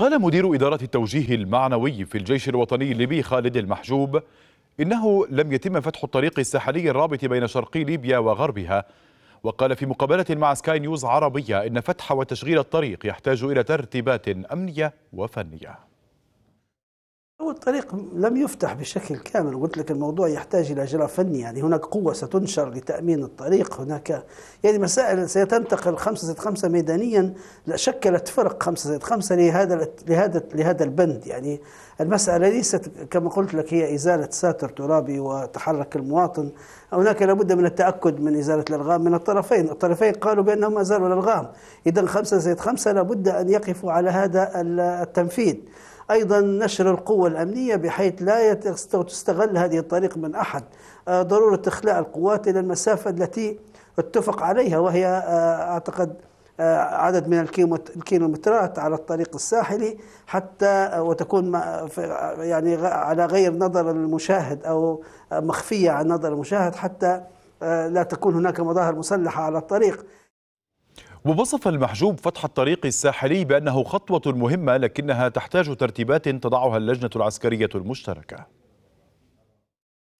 قال مدير إدارة التوجيه المعنوي في الجيش الوطني الليبي خالد المحجوب إنه لم يتم فتح الطريق الساحلي الرابط بين شرقي ليبيا وغربها وقال في مقابلة مع سكاي نيوز عربية إن فتح وتشغيل الطريق يحتاج إلى ترتيبات أمنية وفنية هو الطريق لم يفتح بشكل كامل قلت لك الموضوع يحتاج إلى إجراء فني يعني هناك قوة ستنشر لتأمين الطريق هناك يعني مسائل سيتنتقل خمسة ميدانيا شكلت فرق خمسة لهذا لهذا لهذا البند يعني المسألة ليست كما قلت لك هي إزالة ساتر ترابي وتحرك المواطن هناك لابد من التأكد من إزالة الألغام من الطرفين الطرفين قالوا بأنهم أزالوا الألغام إذا خمسة لابد أن يقفوا على هذا التنفيذ أيضا نشر القوة الأمنية بحيث لا تستغل هذه الطريق من أحد آه، ضرورة إخلاء القوات إلى المسافة التي اتفق عليها وهي آه، أعتقد آه، عدد من الكيلومترات على الطريق الساحلي حتى وتكون يعني على غير نظر المشاهد او مخفيه عن نظر المشاهد حتى لا تكون هناك مظاهر مسلحه على الطريق ووصف المحجوب فتح الطريق الساحلي بأنه خطوة مهمة لكنها تحتاج ترتيبات تضعها اللجنة العسكرية المشتركة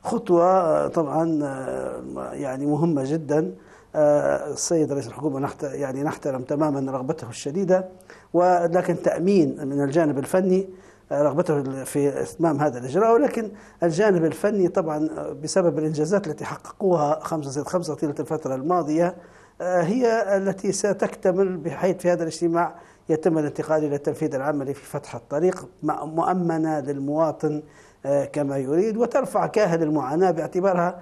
خطوة آه، طبعا آه، يعني مهمة جدا آه، السيد رئيس الحكومة يعني نحترم تماما رغبته الشديدة ولكن تأمين من الجانب الفني رغبته في اتمام هذا الاجراء ولكن الجانب الفني طبعا بسبب الانجازات التي حققوها خمسة زائد خمسة طيله الفتره الماضيه آه، هي التي ستكتمل بحيث في هذا الاجتماع يتم الانتقال إلى التنفيذ العملي في فتح الطريق مؤمنة للمواطن آه، كما يريد وترفع كاهل المعاناة باعتبارها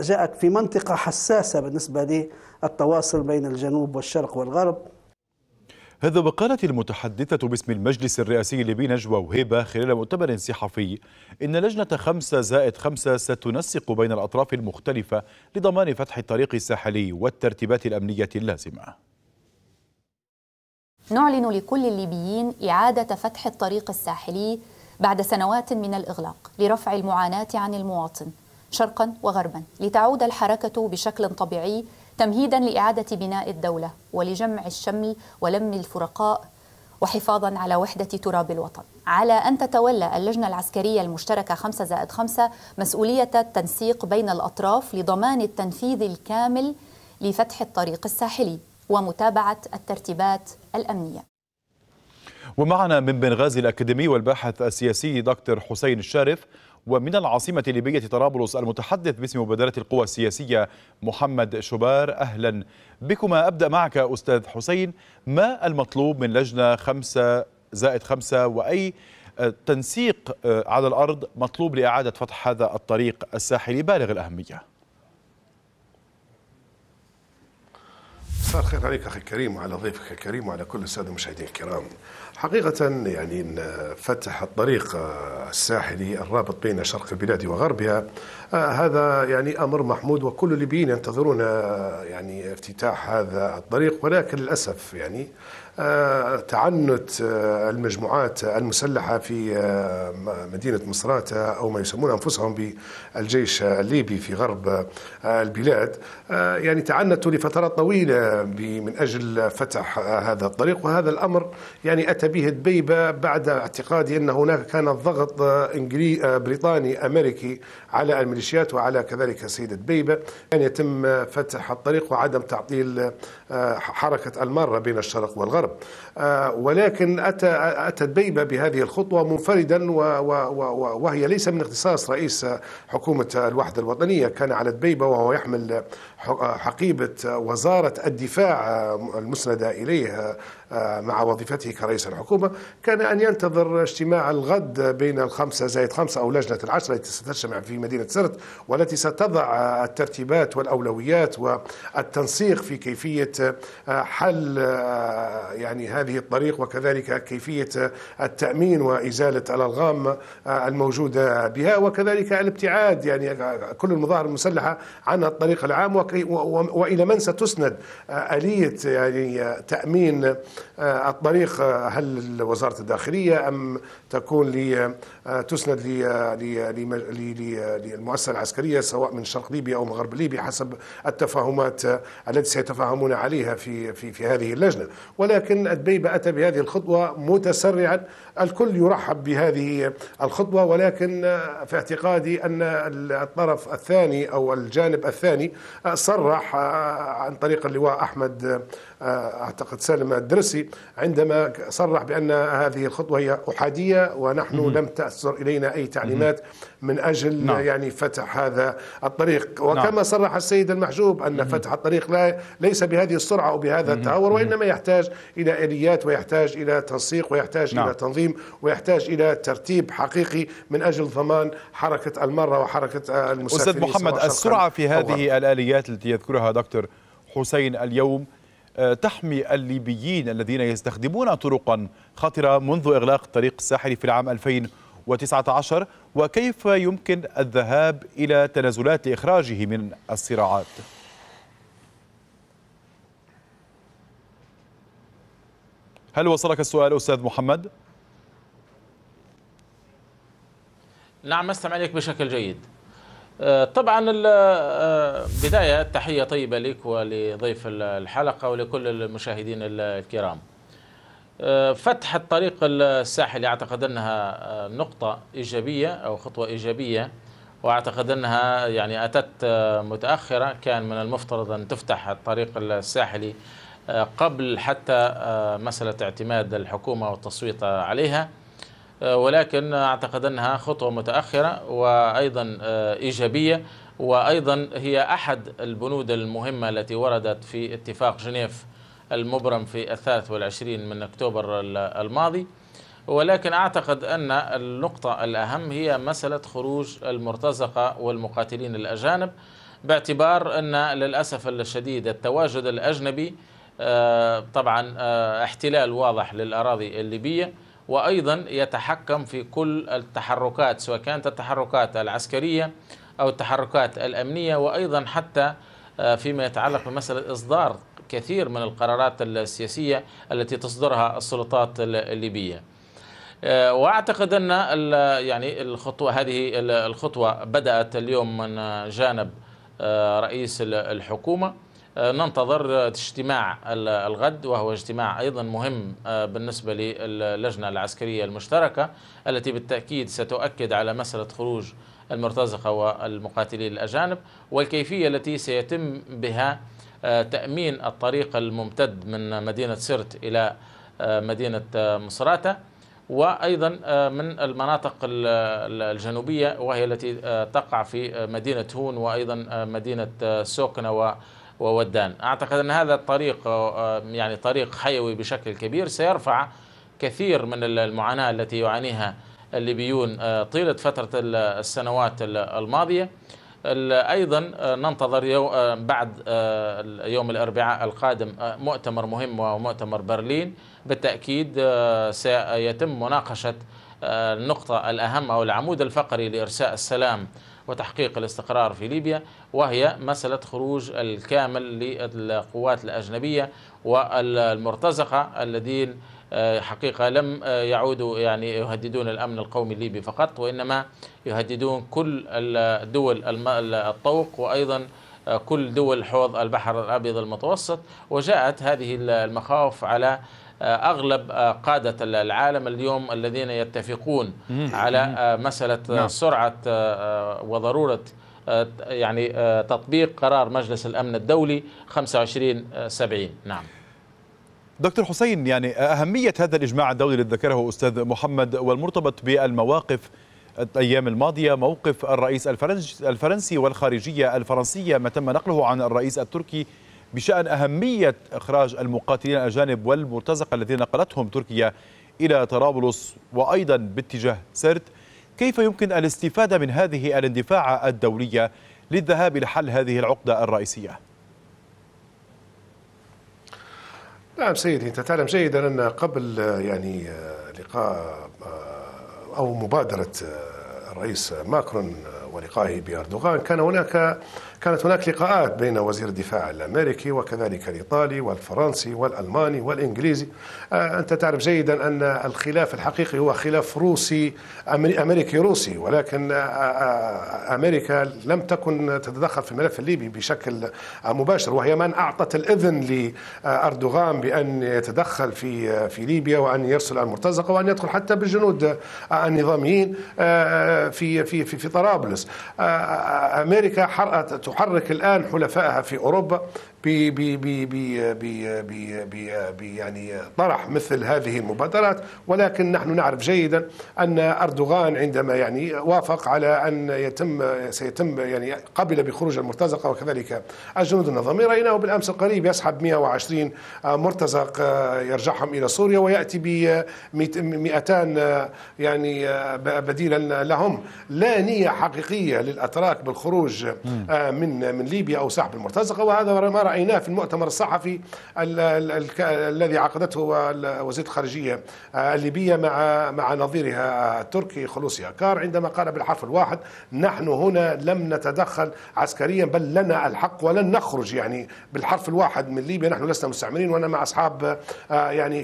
جاءت في منطقة حساسة بالنسبة للتواصل بين الجنوب والشرق والغرب هذا وقالت المتحدثة باسم المجلس الرئاسي الليبي نجوى وهيبة خلال مؤتمر صحفي إن لجنة خمسة زائد خمسة ستنسق بين الأطراف المختلفة لضمان فتح الطريق الساحلي والترتيبات الأمنية اللازمة نعلن لكل الليبيين إعادة فتح الطريق الساحلي بعد سنوات من الإغلاق لرفع المعاناة عن المواطن شرقا وغربا لتعود الحركة بشكل طبيعي تمهيدا لإعادة بناء الدولة ولجمع الشمل ولم الفرقاء وحفاظا على وحدة تراب الوطن على أن تتولى اللجنة العسكرية المشتركة 5 زائد 5 مسؤولية التنسيق بين الأطراف لضمان التنفيذ الكامل لفتح الطريق الساحلي ومتابعة الترتيبات الأمنية ومعنا من بنغازي الأكاديمي والباحث السياسي دكتور حسين الشارف ومن العاصمة الليبية طرابلس المتحدث باسم مبادرة القوى السياسية محمد شبار أهلا بكما أبدأ معك أستاذ حسين ما المطلوب من لجنة خمسة زائد خمسة وأي آه، تنسيق آه، على الأرض مطلوب لإعادة فتح هذا الطريق الساحلي بالغ الأهمية مساء الخير عليك اخي الكريم وعلى ضيفك الكريم وعلى كل الساده المشاهدين الكرام. حقيقة يعني فتح الطريق الساحلي الرابط بين شرق البلاد وغربها آه، هذا يعني أمر محمود وكل الليبيين ينتظرون آه، يعني افتتاح هذا الطريق ولكن للأسف يعني آه، تعنت آه، المجموعات المسلحة في آه، مدينة مصراتة أو ما يسمون أنفسهم بالجيش الليبي في غرب البلاد يعني تعنتوا لفترة طويلة من أجل فتح هذا الطريق وهذا الأمر يعني أتى به دبيبة بعد اعتقادي أن هناك كان ضغط بريطاني أمريكي على الميليشيات وعلى كذلك سيدة دبيبة أن يتم فتح الطريق وعدم تعطيل حركة المارة بين الشرق والغرب الأخرى آه، ولكن أتى اتى بيبة بهذه الخطوة منفردا وهي ليس من اختصاص رئيس حكومة الوحدة الوطنية كان على دبيبة وهو يحمل حقيبة وزارة الدفاع آه، المسندة إليه آه، مع وظيفته كرئيس الحكومة كان أن ينتظر اجتماع الغد بين الخمسة زائد خمسة أو لجنة العشرة التي ستجتمع في مدينة سرت والتي ستضع الترتيبات والأولويات والتنسيق في كيفية آه، حل يعني هذه الطريق وكذلك كيفية التأمين وإزالة الألغام الموجودة بها وكذلك الابتعاد يعني كل المظاهر المسلحة عن الطريق العام والى من ستسند آه، اليه يعني آه، تامين آه، الطريق هل وزاره الداخليه ام تكون تسند للمؤسسه العسكريه سواء من شرق ليبيا او مغرب ليبيا حسب التفاهمات التي سيتفاهمون عليها في في في هذه اللجنه ولكن الدبيب اتى بهذه الخطوه متسرعا الكل يرحب بهذه الخطوه ولكن في اعتقادي ان الطرف الثاني او الجانب الثاني صرح آه، عن طريق اللواء احمد آه، آه، اعتقد سالم الدرسي عندما صرح بان هذه الخطوه هي احاديه ونحن مم. لم تاثر الينا اي تعليمات من اجل نعم. يعني فتح هذا الطريق نعم. وكما نعم. صرح السيد المحجوب ان مم. فتح الطريق لا ليس بهذه السرعه او بهذا التهور وانما يحتاج الى اليات ويحتاج الى تنسيق ويحتاج نعم. الى تنظيم ويحتاج الى ترتيب حقيقي من اجل ضمان حركه المره وحركه المسافرين استاذ محمد السرعه في هذه الاليات التي يذكرها دكتور حسين اليوم آه، تحمي الليبيين الذين يستخدمون طرقا خطرة منذ إغلاق الطريق الساحلي في العام 2019 وكيف يمكن الذهاب إلى تنازلات لإخراجه من الصراعات؟ هل وصلك السؤال أستاذ محمد؟ نعم أستمع إليك بشكل جيد آه، طبعا البدايه آه، تحية طيبة لك ولضيف الحلقة ولكل المشاهدين الكرام آه، فتح الطريق الساحلي أعتقد أنها نقطة إيجابية أو خطوة إيجابية وأعتقد أنها يعني أتت متأخرة كان من المفترض أن تفتح الطريق الساحلي قبل حتى مسألة اعتماد الحكومة والتصويت عليها آه، ولكن أعتقد أنها خطوة متأخرة وأيضا آه، إيجابية وأيضا هي أحد البنود المهمة التي وردت في اتفاق جنيف المبرم في الثالث والعشرين من أكتوبر الماضي ولكن أعتقد أن النقطة الأهم هي مسألة خروج المرتزقة والمقاتلين الأجانب باعتبار أن للأسف الشديد التواجد الأجنبي آه، طبعا احتلال واضح للأراضي الليبية وأيضا يتحكم في كل التحركات سواء كانت التحركات العسكرية أو التحركات الأمنية وأيضا حتى آه، فيما يتعلق بمسألة إصدار كثير من القرارات السياسية التي تصدرها السلطات الليبية آه، واعتقد ان يعني الخطوه هذه الخطوه بدات اليوم من جانب آه، رئيس الحكومه آه، ننتظر اجتماع الغد وهو اجتماع أيضا مهم آه، بالنسبة للجنة العسكرية المشتركة التي بالتأكيد ستؤكد على مسألة خروج المرتزقة والمقاتلين الأجانب والكيفية التي سيتم بها آه، تأمين الطريق الممتد من مدينة سرت إلى مدينة مصراتة وأيضا من المناطق الجنوبية وهي التي تقع في مدينة هون وأيضا مدينة سوكنا وودان أعتقد أن هذا الطريق آه، يعني طريق حيوي بشكل كبير سيرفع كثير من المعاناة التي يعانيها الليبيون آه، طيلة فترة السنوات الماضية ايضا آه، ننتظر يوم بعد يوم الاربعاء القادم مؤتمر مهم ومؤتمر برلين بالتاكيد سيتم مناقشه النقطه الاهم او العمود الفقري لارساء السلام وتحقيق الاستقرار في ليبيا وهي مسألة خروج الكامل للقوات الأجنبية والمرتزقة الذين آه، حقيقة لم آه، يعودوا يعني يهددون الأمن القومي الليبي فقط وإنما يهددون كل الدول الطوق وأيضا آه، كل دول حوض البحر الأبيض المتوسط وجاءت هذه المخاوف على أغلب آه، قادة العالم اليوم الذين يتفقون على آه، مسألة آه، نعم. سرعة وضرورة يعني تطبيق قرار مجلس الأمن الدولي 2570 نعم دكتور حسين يعني أهمية هذا الإجماع الدولي الذي ذكره أستاذ محمد والمرتبط بالمواقف الأيام الماضية موقف الرئيس الفرنسي والخارجية الفرنسية ما تم نقله عن الرئيس التركي بشأن أهمية إخراج المقاتلين الأجانب والمرتزقة الذين نقلتهم تركيا إلى طرابلس وأيضا باتجاه سرت كيف يمكن الاستفادة من هذه الاندفاعة الدولية للذهاب إلى حل هذه العقدة الرئيسية؟ نعم سيدي انت تعلم جيدا ان قبل يعني لقاء او مبادره الرئيس ماكرون ولقائه باردوغان كان هناك كانت هناك لقاءات بين وزير الدفاع الامريكي وكذلك الايطالي والفرنسي والالماني والانجليزي آه، انت تعرف جيدا ان الخلاف الحقيقي هو خلاف روسي امريكي روسي ولكن آه، آه، امريكا لم تكن تتدخل في الملف الليبي بشكل مباشر وهي من اعطت الاذن لاردوغان بان يتدخل في في ليبيا وان يرسل المرتزقه وان يدخل حتى بالجنود النظاميين في في في, في طرابلس امريكا حرأت تحرك الآن حلفائها في أوروبا بي بي بي بي بي بي بي بي يعني طرح مثل هذه المبادرات ولكن نحن نعرف جيدا ان اردوغان عندما يعني وافق على ان يتم سيتم يعني قبل بخروج المرتزقه وكذلك الجنود النظاميه رايناه بالامس القريب يسحب 120 مرتزق آه، يرجعهم الى سوريا وياتي ب 200 آه، يعني آه، بديلا لهم لا نيه حقيقيه للاتراك بالخروج من من ليبيا او سحب المرتزقه وهذا ما رأيناه في المؤتمر الصحفي الذي عقدته وزيرة الخارجية الليبية مع مع نظيرها التركي خلوصي أكار عندما قال بالحرف الواحد نحن هنا لم نتدخل عسكريا بل لنا الحق ولن نخرج يعني بالحرف الواحد من ليبيا نحن لسنا مستعمرين وأنا مع أصحاب آه، يعني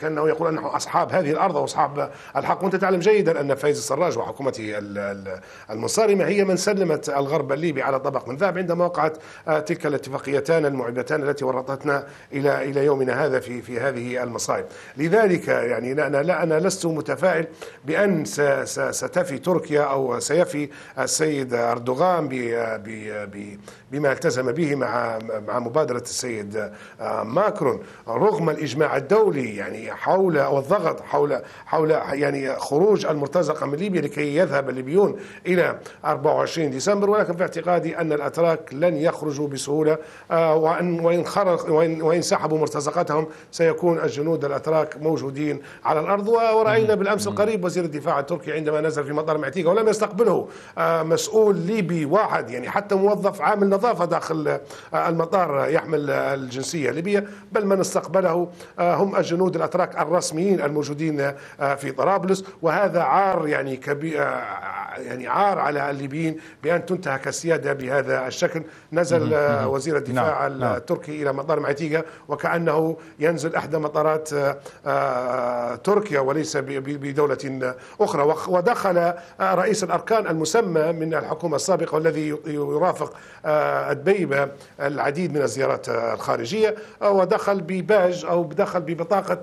كأنه يقول أنه أصحاب هذه الأرض وأصحاب الحق وأنت تعلم جيدا أن فايز السراج وحكومته المنصارمة هي من سلمت الغرب الليبي على طبق من ذهب عندما وقعت آه، تلك الاتفاقيتان اللذتان المعدتان التي ورطتنا الى الى يومنا هذا في في هذه المصائب لذلك يعني انا لا انا لست متفائل بان ستفي تركيا او سيفي السيد اردوغان بما التزم به مع مع مبادره السيد ماكرون رغم الاجماع الدولي يعني حول او الضغط حول حول يعني خروج المرتزقه من ليبيا لكي يذهب الليبيون الى 24 ديسمبر ولكن في اعتقادي ان الاتراك لن يخرجوا بسهوله آه، وان وان خرق وان وان سحبوا مرتزقتهم سيكون الجنود الاتراك موجودين على الارض وراينا بالامس القريب وزير الدفاع التركي عندما نزل في مطار معتيقه ولم يستقبله آه، مسؤول ليبي واحد يعني حتى موظف عامل نظافه داخل آه، المطار يحمل الجنسيه الليبيه بل من استقبله آه، هم الجنود الاتراك الرسميين الموجودين في طرابلس وهذا عار يعني كبير يعني عار على الليبيين بان تنتهك السياده بهذا الشكل نزل وزير الدفاع نعم. نعم. التركي إلى مطار معتيقة وكأنه ينزل أحدى مطارات آه، آه، تركيا وليس بدولة أخرى ودخل آه، رئيس الأركان المسمى من الحكومة السابقة والذي يرافق الدبيبة العديد من الزيارات الخارجية ودخل بباج أو دخل ببطاقة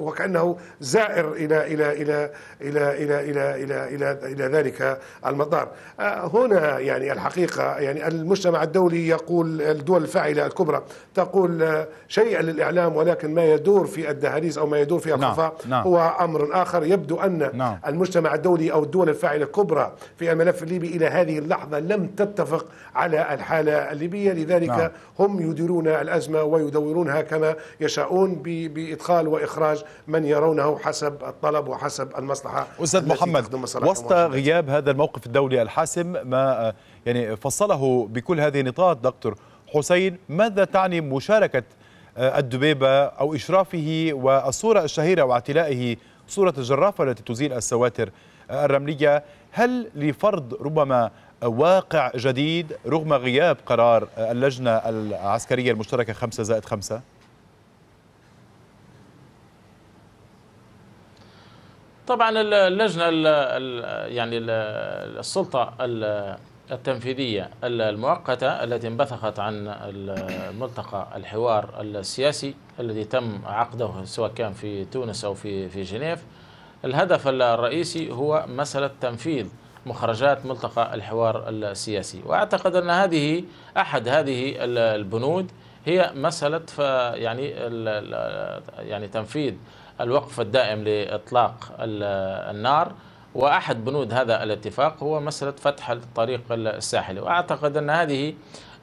وكأنه زائر إلى إلى إلى إلى إلى إلى إلى إلى, إلى ذلك المطار هنا يعني الحقيقة يعني المجتمع الدولي يقول الدول الفاعلة العائلة الكبرى تقول آه، شيئا للإعلام ولكن ما يدور في الدهاليز أو ما يدور في نعم، الخفاء نعم. نعم. هو أمر آخر يبدو أن نعم. المجتمع الدولي أو الدول الفاعلة الكبرى في الملف الليبي إلى هذه اللحظة لم تتفق على الحالة الليبية لذلك نعم. هم يديرون الأزمة ويدورونها كما يشاءون بإدخال وإخراج من يرونه حسب الطلب وحسب المصلحة أستاذ محمد وسط غياب هذا الموقف الدولي الحاسم ما آه، يعني فصله بكل هذه النطاط دكتور حسين ماذا تعني مشاركة آه، الدبيبة أو إشرافه والصورة الشهيرة واعتلائه صورة الجرافة التي تزيل السواتر آه، الرملية هل لفرض ربما واقع جديد رغم غياب قرار آه، اللجنة العسكرية المشتركة 5 زائد 5 طبعا اللجنة يعني السلطة التنفيذية المؤقتة التي انبثقت عن الملتقى الحوار السياسي الذي تم عقده سواء كان في تونس أو في في جنيف الهدف الرئيسي هو مسألة تنفيذ مخرجات ملتقى الحوار السياسي وأعتقد أن هذه أحد هذه البنود هي مسألة يعني يعني تنفيذ الوقف الدائم لإطلاق النار وأحد بنود هذا الاتفاق هو مسألة فتح الطريق الساحلي وأعتقد أن هذه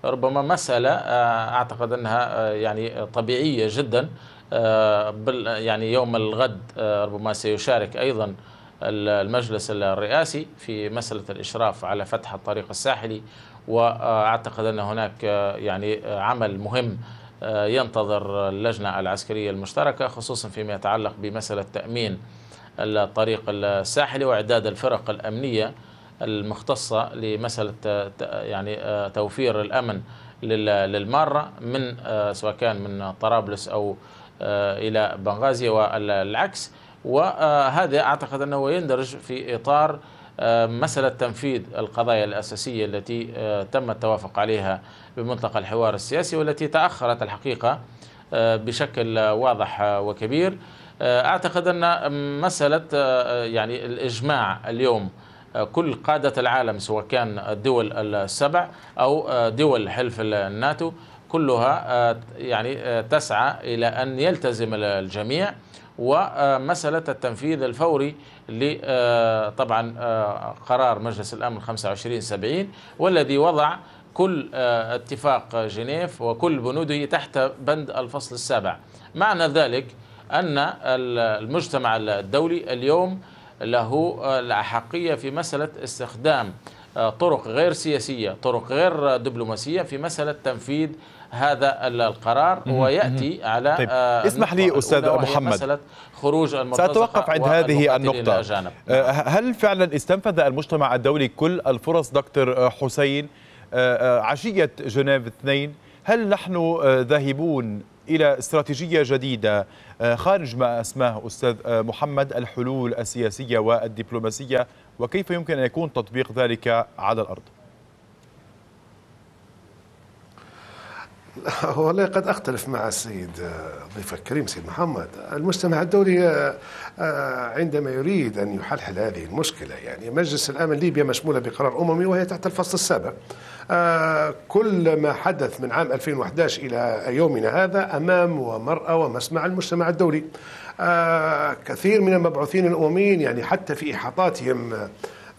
ربما مسألة آه، أعتقد أنها آه، يعني طبيعية جدا آه، يعني يوم الغد ربما سيشارك أيضا المجلس الرئاسي في مسألة الإشراف على فتح الطريق الساحلي وأعتقد أن هناك يعني عمل مهم ينتظر اللجنة العسكرية المشتركة خصوصا فيما يتعلق بمسألة تأمين الطريق الساحلي واعداد الفرق الامنيه المختصه لمساله يعني توفير الامن للماره من سواء كان من طرابلس او الى بنغازي والعكس وهذا اعتقد انه يندرج في اطار مسألة تنفيذ القضايا الأساسية التي تم التوافق عليها بمنطقة الحوار السياسي والتي تأخرت الحقيقة بشكل واضح وكبير آه، أعتقد أن مسألة آه، آه، يعني الإجماع اليوم كل قادة العالم سواء كان الدول السبع أو دول حلف الناتو كلها يعني تسعى إلى أن يلتزم الجميع ومسألة التنفيذ الفوري لطبعا قرار مجلس الأمن 2570 والذي وضع كل اتفاق جنيف وكل بنوده تحت بند الفصل السابع معنى ذلك أن المجتمع الدولي اليوم له الأحقية في مسألة استخدام آه، طرق غير سياسية طرق غير دبلوماسية في مسألة تنفيذ هذا القرار ويأتي على طيب. آه، اسمح لي أستاذ محمد مسألة خروج سأتوقف عند هذه النقطة آه، هل فعلا استنفذ المجتمع الدولي كل الفرص دكتور حسين عشية جنيف اثنين هل نحن ذاهبون إلى استراتيجية جديدة آه، خارج ما أسماه أستاذ آه، محمد الحلول السياسية والدبلوماسية وكيف يمكن أن يكون تطبيق ذلك على الأرض والله قد اختلف مع السيد آه، ضيف الكريم سيد محمد المجتمع الدولي آه، آه، عندما يريد ان يحلحل هذه المشكله يعني مجلس الامن ليبيا مشموله بقرار اممي وهي تحت الفصل السابع كل ما حدث من عام 2011 الى يومنا هذا امام ومرأة ومسمع المجتمع الدولي كثير من المبعوثين الامميين يعني حتى في احاطاتهم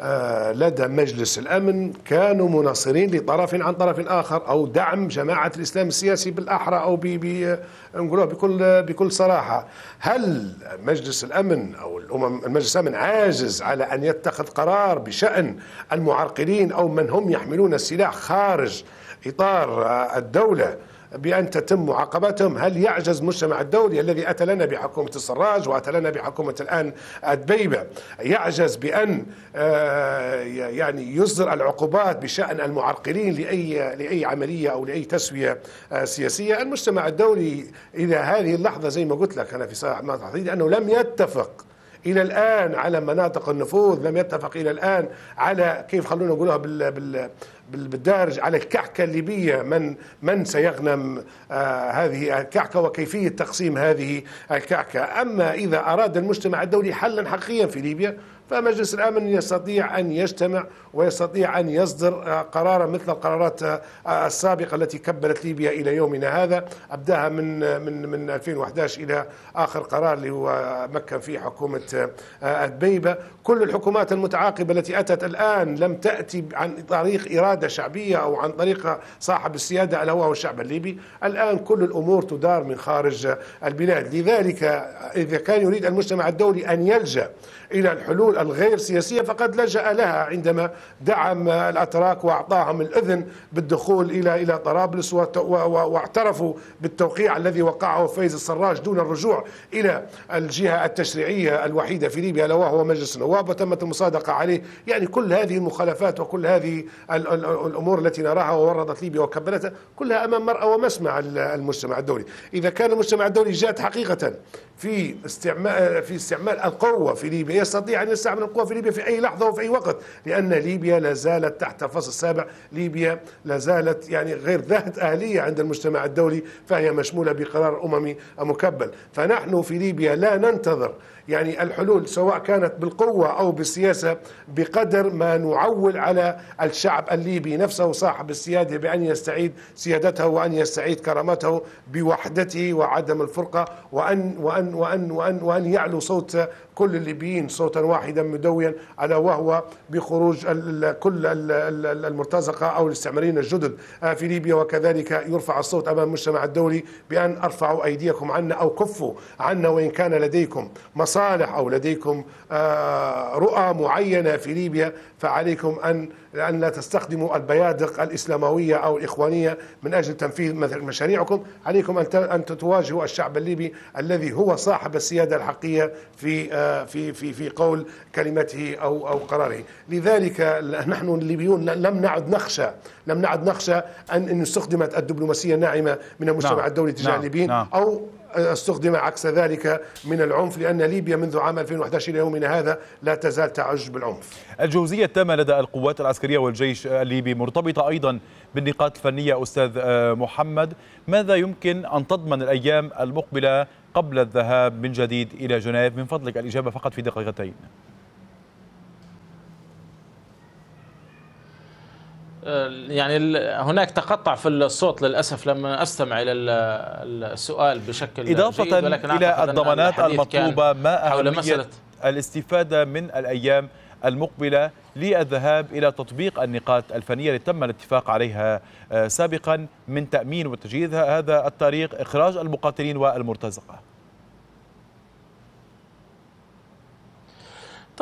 آه، لدى مجلس الأمن كانوا مناصرين لطرف عن طرف آخر أو دعم جماعة الإسلام السياسي بالأحرى أو بي بي نقولوها بكل بكل صراحة هل مجلس الأمن أو الأمم مجلس الأمن عاجز على أن يتخذ قرار بشأن المعرقلين أو من هم يحملون السلاح خارج إطار الدولة بأن تتم معاقبتهم هل يعجز المجتمع الدولي الذي أتى لنا بحكومة السراج وأتى لنا بحكومة الآن الدبيبة يعجز بأن آه، يعني يصدر العقوبات بشأن المعرقلين لأي لأي عملية أو لأي تسوية آه، سياسية المجتمع الدولي إلى هذه اللحظة زي ما قلت لك أنا في ساعة ما تحديد أنه لم يتفق الى الان على مناطق النفوذ لم يتفق الى الان على كيف خلونا نقولها بال بال بالدارج على الكعكة الليبية من من سيغنم آه، هذه الكعكة وكيفية تقسيم هذه الكعكة أما إذا أراد المجتمع الدولي حلا حقيقيا في ليبيا فمجلس الأمن يستطيع أن يجتمع ويستطيع أن يصدر قرارا مثل القرارات السابقة التي كبلت ليبيا إلى يومنا هذا أبداها من من من 2011 إلى آخر قرار اللي هو مكن فيه حكومة أدبيبة كل الحكومات المتعاقبة التي أتت الآن لم تأتي عن طريق إرادة شعبية أو عن طريق صاحب السيادة ألا هو الشعب الليبي الآن كل الأمور تدار من خارج البلاد لذلك إذا كان يريد المجتمع الدولي أن يلجأ إلى الحلول الغير سياسية فقد لجأ لها عندما دعم الأتراك وأعطاهم الإذن بالدخول إلى إلى طرابلس واعترفوا بالتوقيع الذي وقعه فايز السراج دون الرجوع إلى الجهة التشريعية الوحيدة في ليبيا ألا وهو مجلس النواب وتمت المصادقة عليه يعني كل هذه المخالفات وكل هذه الأمور التي نراها وورطت ليبيا وكبلتها كلها أمام مراه ومسمع المجتمع الدولي إذا كان المجتمع الدولي جاد حقيقة في استعمال في استعمال القوة في ليبيا يستطيع أن يستعمل القوى في ليبيا في أي لحظة وفي أي وقت لأن ليبيا لا زالت تحت فصل السابع ليبيا لا زالت يعني غير ذات أهلية عند المجتمع الدولي فهي مشمولة بقرار أممي مكبل فنحن في ليبيا لا ننتظر يعني الحلول سواء كانت بالقوة أو بالسياسة بقدر ما نعول على الشعب الليبي نفسه صاحب السيادة بأن يستعيد سيادته وأن يستعيد كرامته بوحدته وعدم الفرقة وأن وأن وأن وأن, وأن يعلو صوت كل الليبيين صوتا واحدا مدويا ألا وهو بخروج كل المرتزقة أو الاستعماريين الجدد آه، في ليبيا وكذلك يرفع الصوت أمام المجتمع الدولي بأن أرفعوا أيديكم عنا أو كفوا عنا وإن كان لديكم مصالح أو لديكم آه، رؤى معينة في ليبيا فعليكم أن لأن لا تستخدموا البيادق الإسلاموية أو الإخوانية من أجل تنفيذ مشاريعكم عليكم أن أن تواجهوا الشعب الليبي الذي هو صاحب السيادة الحقيقية في آه، في في في قول كلمته أو أو قراره لذلك نحن الليبيون لم نعد نخشى لم نعد نخشى أن إن استخدمت الدبلوماسية الناعمة من المجتمع نعم. الدولي تجاه نعم. الليبيين نعم. أو استخدم عكس ذلك من العنف لأن ليبيا منذ عام 2011 إلى يومنا هذا لا تزال تعج بالعنف الجوزية التامة لدى القوات العسكرية والجيش الليبي مرتبطة أيضا بالنقاط الفنية أستاذ آه، محمد ماذا يمكن أن تضمن الأيام المقبلة قبل الذهاب من جديد إلى جنيف من فضلك الإجابة فقط في دقيقتين آه، يعني هناك تقطع في الصوت للاسف لما استمع الى السؤال بشكل اضافه جيد ولكن الى الضمانات المطلوبه ما اهميه الاستفاده من الايام المقبله للذهاب الى تطبيق النقاط الفنيه اللي تم الاتفاق عليها آه، سابقا من تامين وتجهيز هذا الطريق اخراج المقاتلين والمرتزقه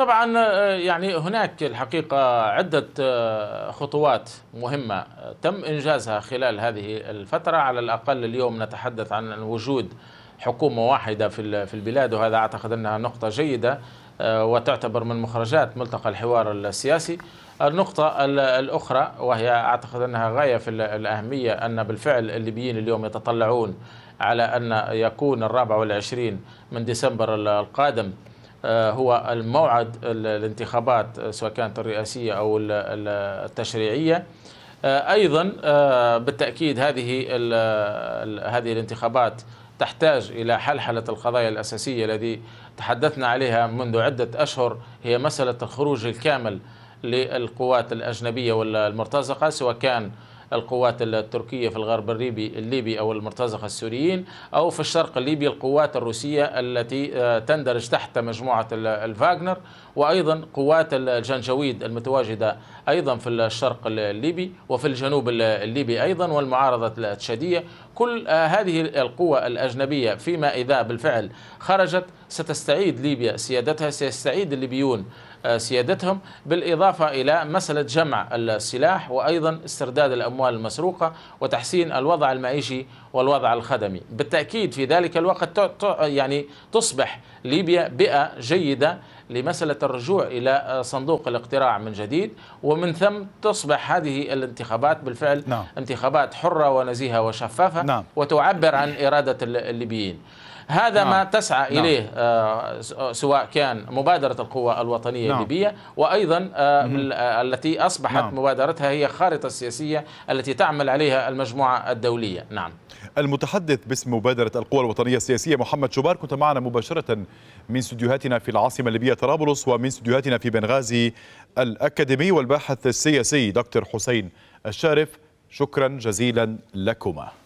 طبعا آه، يعني هناك الحقيقة عدة آه، خطوات مهمة تم إنجازها خلال هذه الفترة على الأقل اليوم نتحدث عن وجود حكومة واحدة في البلاد وهذا أعتقد أنها نقطة جيدة آه، وتعتبر من مخرجات ملتقى الحوار السياسي النقطة الأخرى وهي أعتقد أنها غاية في الأهمية أن بالفعل الليبيين اليوم يتطلعون على أن يكون الرابع والعشرين من ديسمبر القادم آه، هو الموعد الانتخابات آه، سواء كانت الرئاسية أو التشريعية آه، أيضا بالتأكيد هذه هذه الانتخابات تحتاج إلى حلحلة القضايا الأساسية التي تحدثنا عليها منذ عدة أشهر هي مسألة الخروج الكامل للقوات الأجنبية والمرتزقة سواء كان القوات التركية في الغرب الليبي, الليبي أو المرتزقة السوريين أو في الشرق الليبي القوات الروسية التي آه، تندرج تحت مجموعة الفاغنر وأيضا قوات الجنجويد المتواجدة أيضا في الشرق الليبي وفي الجنوب الليبي أيضا والمعارضة التشادية كل آه، هذه القوى الأجنبية فيما إذا بالفعل خرجت ستستعيد ليبيا سيادتها سيستعيد الليبيون آه، سيادتهم بالإضافة إلى مسألة جمع السلاح وأيضا استرداد الأموال المسروقة وتحسين الوضع المعيشي والوضع الخدمي بالتأكيد في ذلك الوقت يعني تصبح ليبيا بيئة جيدة لمسألة الرجوع إلى آه، صندوق الاقتراع من جديد ومن ثم تصبح هذه الانتخابات بالفعل نعم. انتخابات حرة ونزيهة وشفافة نعم. وتعبر عن إرادة الليبيين هذا نعم. ما تسعى نعم. إليه آه، آه، سواء كان مبادرة القوى الوطنية نعم. الليبية وأيضا آه، التي أصبحت نعم. مبادرتها هي الخارطة السياسية التي تعمل عليها المجموعة الدولية نعم المتحدث باسم مبادرة القوى الوطنية السياسية محمد شبار كنت معنا مباشرة من استديوهاتنا في العاصمة الليبية طرابلس ومن استديوهاتنا في بنغازي الأكاديمي والباحث السياسي دكتور حسين الشارف شكرا جزيلا لكما